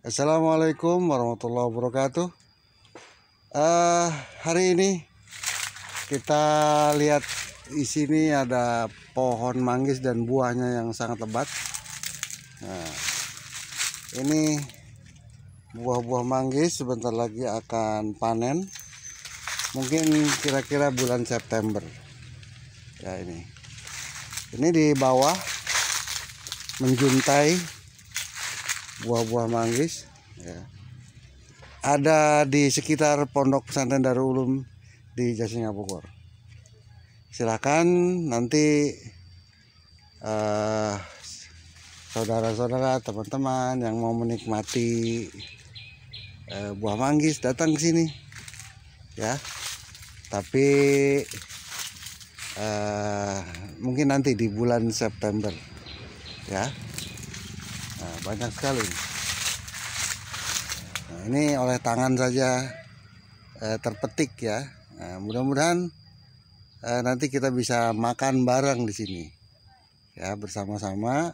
Assalamualaikum warahmatullahi wabarakatuh uh, Hari ini kita lihat di sini ada pohon manggis dan buahnya yang sangat lebat Nah ini buah-buah manggis sebentar lagi akan panen mungkin kira-kira bulan September ya ini ini di bawah menjuntai buah-buah manggis ya. ada di sekitar pondok pesantren Darul Ulum di Jasinga Bogor silahkan nanti uh, saudara-saudara teman-teman yang mau menikmati uh, buah manggis datang ke sini ya tapi uh, mungkin nanti di bulan September ya banyak sekali nah, ini oleh tangan saja eh, terpetik ya nah, mudah-mudahan eh, nanti kita bisa makan bareng di sini ya bersama-sama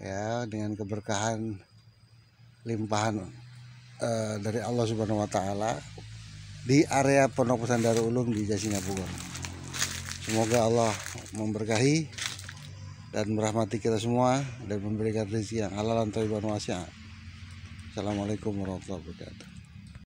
ya dengan keberkahan limpahan eh, dari Allah Subhanahu Wa Taala di area Pondok Pesantren Darul Ulum di Jasina Bogor. Semoga Allah memberkahi dan merahmati kita semua dan memberikan rezeki yang halal dan toiban Assalamualaikum warahmatullahi wabarakatuh.